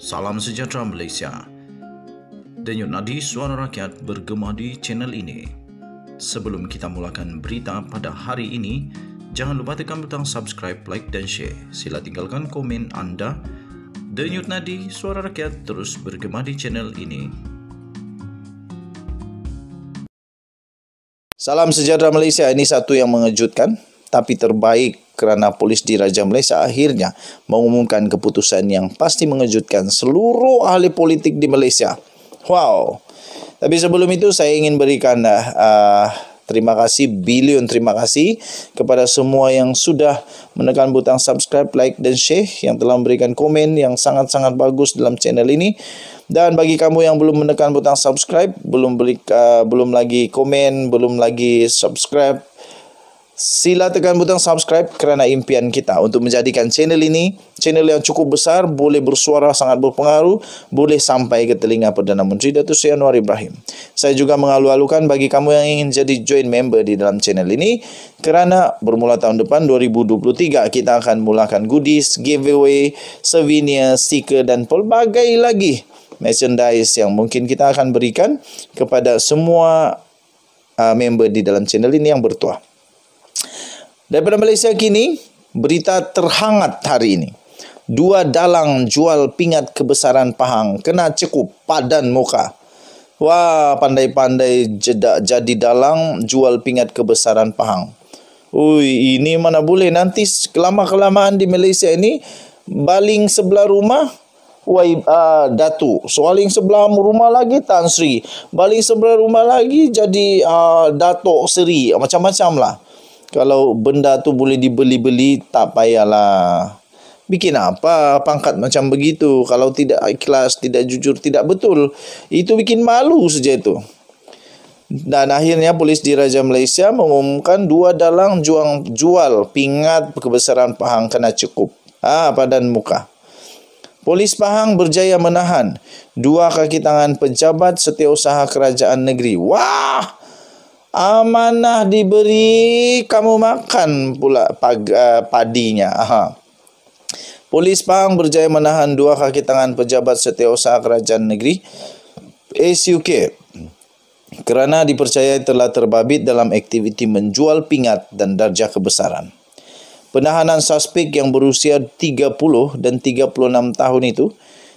Salam sejahtera Malaysia. Denyut nadi suara rakyat bergema di channel ini. Sebelum kita mulakan berita pada hari ini, jangan lupa tekan butang subscribe, like dan share. Sila tinggalkan komen anda. Denyut nadi suara rakyat terus bergema di channel ini. Salam sejahtera Malaysia. Ini satu yang mengejutkan tapi terbaik kerana polis di Raja Malaysia akhirnya mengumumkan keputusan yang pasti mengejutkan seluruh ahli politik di Malaysia. Wow. Tapi sebelum itu saya ingin berikan uh, terima kasih bilion terima kasih kepada semua yang sudah menekan butang subscribe, like dan share yang telah memberikan komen yang sangat-sangat bagus dalam channel ini. Dan bagi kamu yang belum menekan butang subscribe, belum beri, uh, belum lagi komen, belum lagi subscribe sila tekan butang subscribe kerana impian kita untuk menjadikan channel ini channel yang cukup besar boleh bersuara sangat berpengaruh boleh sampai ke telinga Perdana Menteri Datuk Seri Anwar Ibrahim. Saya juga mengalu-alukan bagi kamu yang ingin jadi join member di dalam channel ini kerana bermula tahun depan 2023 kita akan mulakan goodies, giveaway, souvenir, stiker dan pelbagai lagi merchandise yang mungkin kita akan berikan kepada semua uh, member di dalam channel ini yang bertuah. Daripada Malaysia kini, berita terhangat hari ini. Dua dalang jual pingat kebesaran Pahang kena cekup padan muka. Wah, pandai-pandai jadi dalang jual pingat kebesaran Pahang. Ui, ini mana boleh nanti kelama-kelamaan di Malaysia ini baling sebelah rumah wai uh, ah, datu soaling sebelah rumah lagi tan sri baling sebelah rumah lagi jadi uh, datuk seri macam-macam lah kalau benda tu boleh dibeli-beli tak payahlah bikin apa pangkat macam begitu kalau tidak ikhlas tidak jujur tidak betul itu bikin malu saja itu dan akhirnya polis di Raja Malaysia mengumumkan dua dalang juang jual pingat kebesaran pahang kena cukup ah padan muka Polis Pahang berjaya menahan dua kaki tangan pejabat setiausaha kerajaan negeri. Wah! Amanah diberi kamu makan pula pag, uh, padinya. Aha. Polis Pang berjaya menahan dua kaki tangan pejabat setiausaha kerajaan negeri SUK kerana dipercayai telah terbabit dalam aktiviti menjual pingat dan darjah kebesaran. Penahanan suspek yang berusia 30 dan 36 tahun itu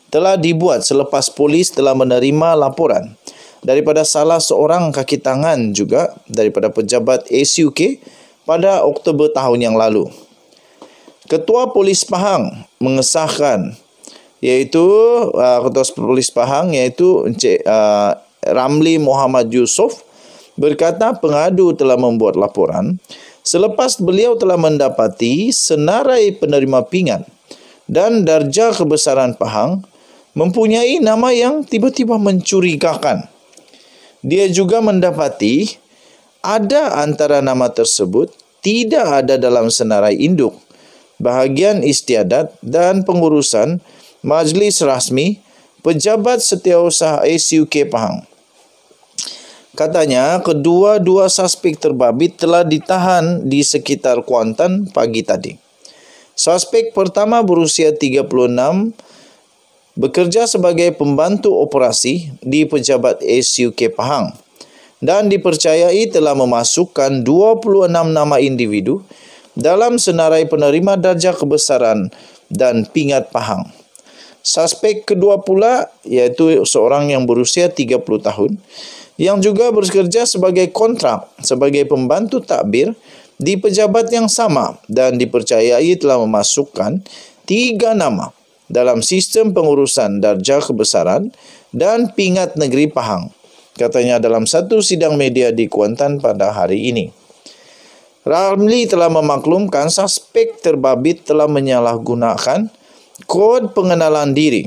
telah dibuat selepas polis telah menerima laporan daripada salah seorang kaki tangan juga daripada pejabat ACUK pada Oktober tahun yang lalu. Ketua Polis Pahang mengesahkan iaitu uh, Ketua Polis Pahang iaitu Encik uh, Ramli Muhammad Yusof berkata pengadu telah membuat laporan selepas beliau telah mendapati senarai penerima pingan dan darjah kebesaran Pahang mempunyai nama yang tiba-tiba mencurigakan. Dia juga mendapati ada antara nama tersebut tidak ada dalam senarai induk, bahagian istiadat dan pengurusan, majlis rasmi, pejabat setiausaha SUK Pahang. Katanya, kedua-dua suspek terbabit telah ditahan di sekitar Kuantan pagi tadi. Suspek pertama berusia 36 bekerja sebagai pembantu operasi di pejabat SUK Pahang dan dipercayai telah memasukkan 26 nama individu dalam senarai penerima darjah kebesaran dan pingat Pahang. Suspek kedua pula iaitu seorang yang berusia 30 tahun yang juga bekerja sebagai kontrak sebagai pembantu takbir di pejabat yang sama dan dipercayai telah memasukkan tiga nama dalam sistem pengurusan darjah kebesaran dan pingat negeri Pahang, katanya dalam satu sidang media di Kuantan pada hari ini. Ramli telah memaklumkan suspek terbabit telah menyalahgunakan kod pengenalan diri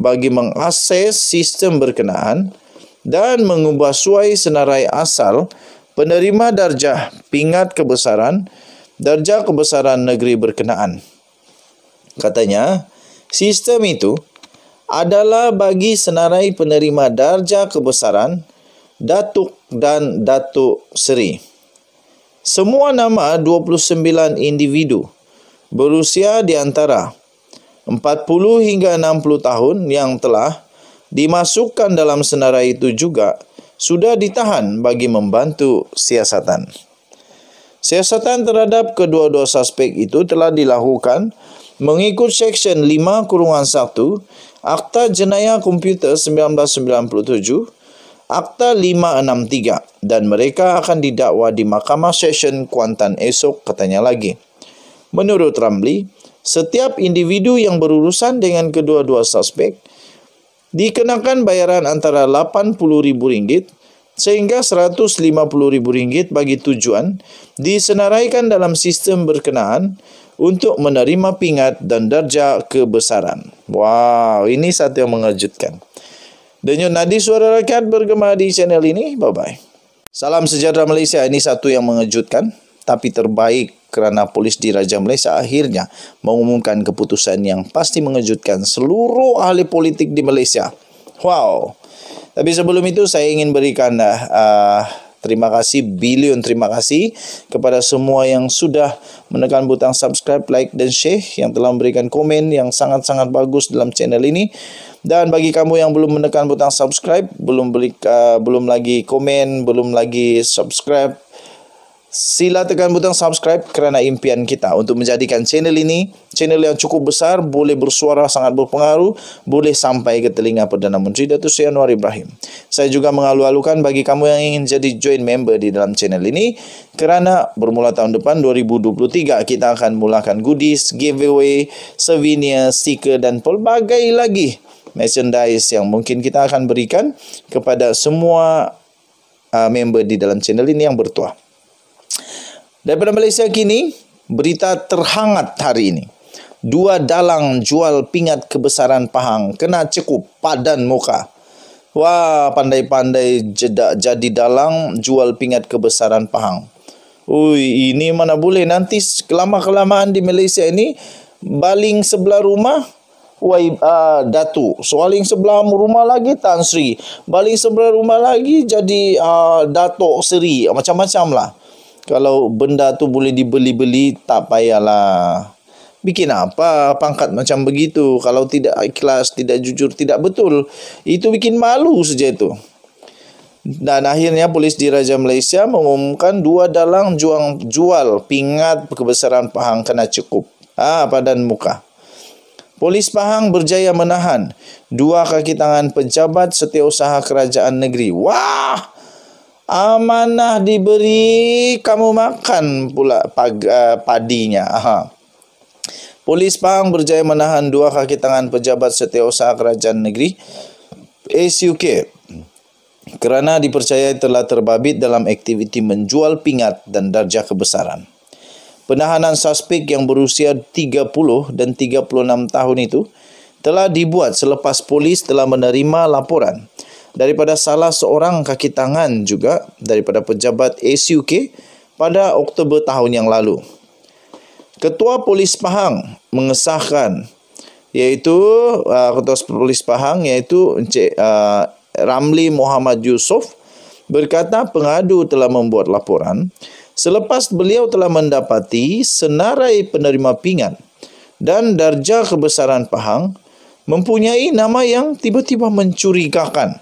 bagi mengakses sistem berkenaan dan mengubah suai senarai asal penerima darjah pingat kebesaran darjah kebesaran negeri berkenaan. Katanya, Sistem itu adalah bagi senarai penerima darjah kebesaran Datuk dan Datuk Seri. Semua nama 29 individu berusia di antara 40 hingga 60 tahun yang telah dimasukkan dalam senarai itu juga sudah ditahan bagi membantu siasatan. Siasatan terhadap kedua-dua suspek itu telah dilakukan mengikut Seksyen 5-1 kurungan Akta Jenayah Komputer 1997, Akta 563 dan mereka akan didakwa di Mahkamah Seksyen Kuantan esok katanya lagi. Menurut Ramli, setiap individu yang berurusan dengan kedua-dua suspek dikenakan bayaran antara rm ringgit sehingga rm ringgit bagi tujuan disenaraikan dalam sistem berkenaan untuk menerima pingat dan derja kebesaran. Wow, ini satu yang mengejutkan. Denyut nadi suara rakyat bergema di channel ini. Bye-bye. Salam sejahtera Malaysia. Ini satu yang mengejutkan, tapi terbaik karena polis di Raja Malaysia akhirnya mengumumkan keputusan yang pasti mengejutkan seluruh ahli politik di Malaysia. Wow. Tapi sebelum itu saya ingin berikan uh, Terima kasih billion terima kasih kepada semua yang sudah menekan butang subscribe, like dan share yang telah memberikan komen yang sangat-sangat bagus dalam channel ini. Dan bagi kamu yang belum menekan butang subscribe, belum beli, uh, eh, belum lagi komen, belum lagi subscribe sila tekan butang subscribe kerana impian kita untuk menjadikan channel ini channel yang cukup besar boleh bersuara sangat berpengaruh boleh sampai ke telinga Perdana Menteri Datuk Seri Anwar Ibrahim. Saya juga mengalu-alukan bagi kamu yang ingin jadi join member di dalam channel ini kerana bermula tahun depan 2023 kita akan mulakan goodies, giveaway, souvenir, stiker dan pelbagai lagi merchandise yang mungkin kita akan berikan kepada semua uh, member di dalam channel ini yang bertuah. Daripada Malaysia kini, berita terhangat hari ini. Dua dalang jual pingat kebesaran Pahang kena cekup padan muka. Wah, pandai-pandai jadi dalang jual pingat kebesaran Pahang. Ui, ini mana boleh nanti kelama-kelamaan di Malaysia ini baling sebelah rumah Wai uh, Datu. Soaling sebelah rumah lagi Tan Sri. Baling sebelah rumah lagi jadi uh, Datuk Seri. Macam-macam lah. Kalau benda tu boleh dibeli-beli, tak payahlah. Bikin apa pangkat macam begitu? Kalau tidak ikhlas, tidak jujur, tidak betul. Itu bikin malu saja itu. Dan akhirnya polis di Raja Malaysia mengumumkan dua dalang juang jual pingat kebesaran pahang kena cukup. Ah, padan muka. Polis Pahang berjaya menahan dua kaki tangan pejabat setiausaha kerajaan negeri. Wah! amanah diberi kamu makan pula pag, uh, padinya. Aha. Polis Pahang berjaya menahan dua kaki tangan pejabat setiausaha kerajaan negeri SUK kerana dipercayai telah terbabit dalam aktiviti menjual pingat dan darjah kebesaran. Penahanan suspek yang berusia 30 dan 36 tahun itu telah dibuat selepas polis telah menerima laporan daripada salah seorang kaki tangan juga daripada pejabat ACUK pada Oktober tahun yang lalu. Ketua Polis Pahang mengesahkan iaitu uh, Ketua Polis Pahang iaitu Encik uh, Ramli Muhammad Yusof berkata pengadu telah membuat laporan selepas beliau telah mendapati senarai penerima pingat dan darjah kebesaran Pahang mempunyai nama yang tiba-tiba mencurigakan.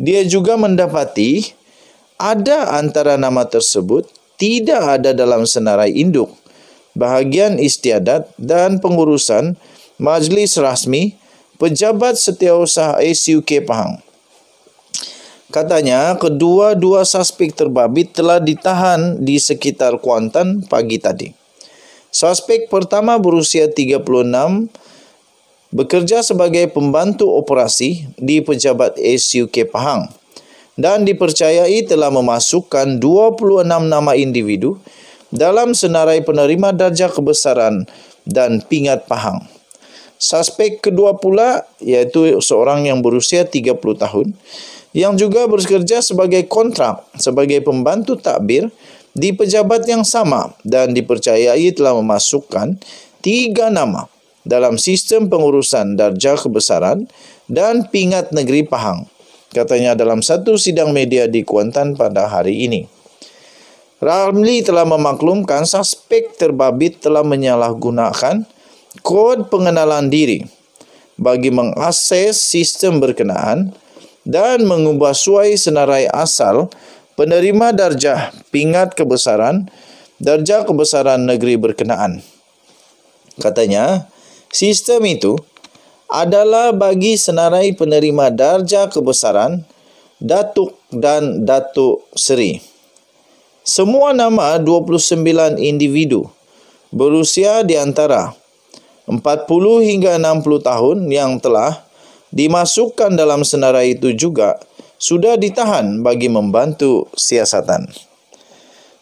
Dia juga mendapati ada antara nama tersebut tidak ada dalam senarai induk, bahagian istiadat dan pengurusan, majlis rasmi, pejabat setiausaha SUK Pahang. Katanya, kedua-dua suspek terbabit telah ditahan di sekitar Kuantan pagi tadi. Suspek pertama berusia 36 bekerja sebagai pembantu operasi di pejabat SUK Pahang dan dipercayai telah memasukkan 26 nama individu dalam senarai penerima darjah kebesaran dan pingat Pahang. Suspek kedua pula iaitu seorang yang berusia 30 tahun yang juga bekerja sebagai kontrak sebagai pembantu takbir di pejabat yang sama dan dipercayai telah memasukkan tiga nama dalam sistem pengurusan darjah kebesaran dan pingat negeri Pahang, katanya dalam satu sidang media di Kuantan pada hari ini. Ramli telah memaklumkan suspek terbabit telah menyalahgunakan kod pengenalan diri bagi mengakses sistem berkenaan dan mengubah suai senarai asal penerima darjah pingat kebesaran darjah kebesaran negeri berkenaan. Katanya, Sistem itu adalah bagi senarai penerima darjah kebesaran Datuk dan Datuk Seri. Semua nama 29 individu berusia di antara 40 hingga 60 tahun yang telah dimasukkan dalam senarai itu juga sudah ditahan bagi membantu siasatan.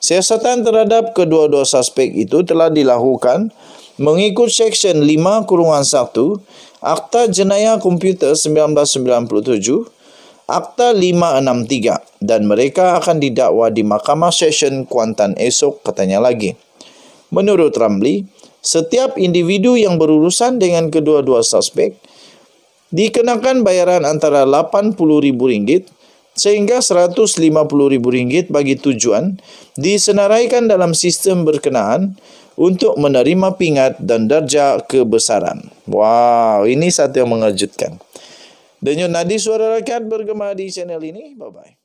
Siasatan terhadap kedua-dua suspek itu telah dilakukan mengikut Seksyen 5 Kurungan 1 Akta Jenayah Komputer 1997, Akta 563 dan mereka akan didakwa di Mahkamah Seksyen Kuantan esok katanya lagi. Menurut Ramli, setiap individu yang berurusan dengan kedua-dua suspek dikenakan bayaran antara rm ringgit sehingga rm ringgit bagi tujuan disenaraikan dalam sistem berkenaan untuk menerima pingat dan darjah kebesaran. Wow, ini satu yang mengejutkan. Denyut nadi suara rakyat bergema di channel ini. Bye-bye.